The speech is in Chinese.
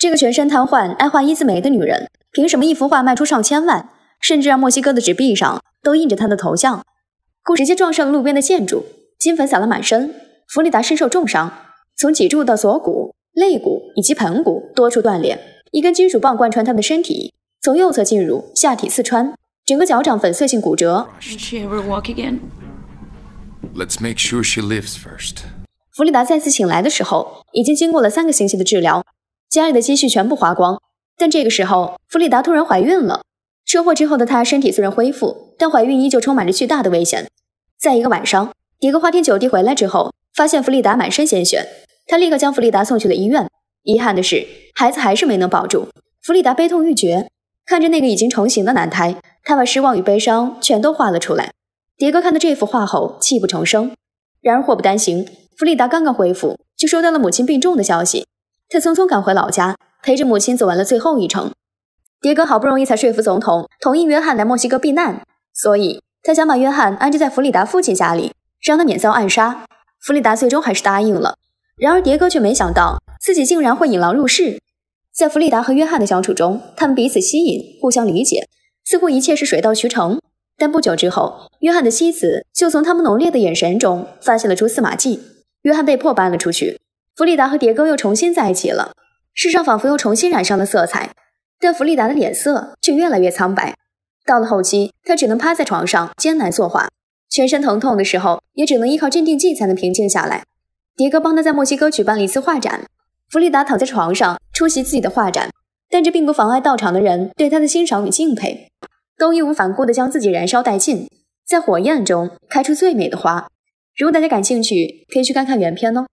这个全身瘫痪、爱画一字眉的女人，凭什么一幅画卖出上千万，甚至让墨西哥的纸币上都印着她的头像？直接撞上了路边的建筑，金粉洒了满身。弗里达身受重伤，从脊柱到锁骨、肋骨以及盆骨多处断裂，一根金属棒贯穿她的身体，从右侧进入下体，刺穿整个脚掌，粉碎性骨折。Let's make sure she lives first. 弗里达再次醒来的时候，已经经过了三个星期的治疗。家里的积蓄全部花光，但这个时候弗里达突然怀孕了。车祸之后的她身体虽然恢复，但怀孕依旧充满着巨大的危险。在一个晚上，迭戈花天酒地回来之后，发现弗里达满身鲜血，他立刻将弗里达送去了医院。遗憾的是，孩子还是没能保住，弗里达悲痛欲绝，看着那个已经成型的男胎，他把失望与悲伤全都画了出来。迭戈看到这幅画后，泣不成声。然而祸不单行，弗里达刚刚恢复，就收到了母亲病重的消息。他匆匆赶回老家，陪着母亲走完了最后一程。迭戈好不容易才说服总统同意约翰来墨西哥避难，所以他想把约翰安置在弗里达父亲家里，让他免遭暗杀。弗里达最终还是答应了。然而迭戈却没想到自己竟然会引狼入室。在弗里达和约翰的相处中，他们彼此吸引，互相理解，似乎一切是水到渠成。但不久之后，约翰的妻子就从他们浓烈的眼神中发现了蛛丝马迹，约翰被迫搬了出去。弗里达和迭戈又重新在一起了，世上仿佛又重新染上了色彩，但弗里达的脸色却越来越苍白。到了后期，他只能趴在床上艰难作画，全身疼痛的时候，也只能依靠镇定剂才能平静下来。迭戈帮他在墨西哥举办了一次画展，弗里达躺在床上出席自己的画展，但这并不妨碍到场的人对他的欣赏与敬佩，都义无反顾的将自己燃烧殆尽，在火焰中开出最美的花。如果大家感兴趣，可以去看看原片哦。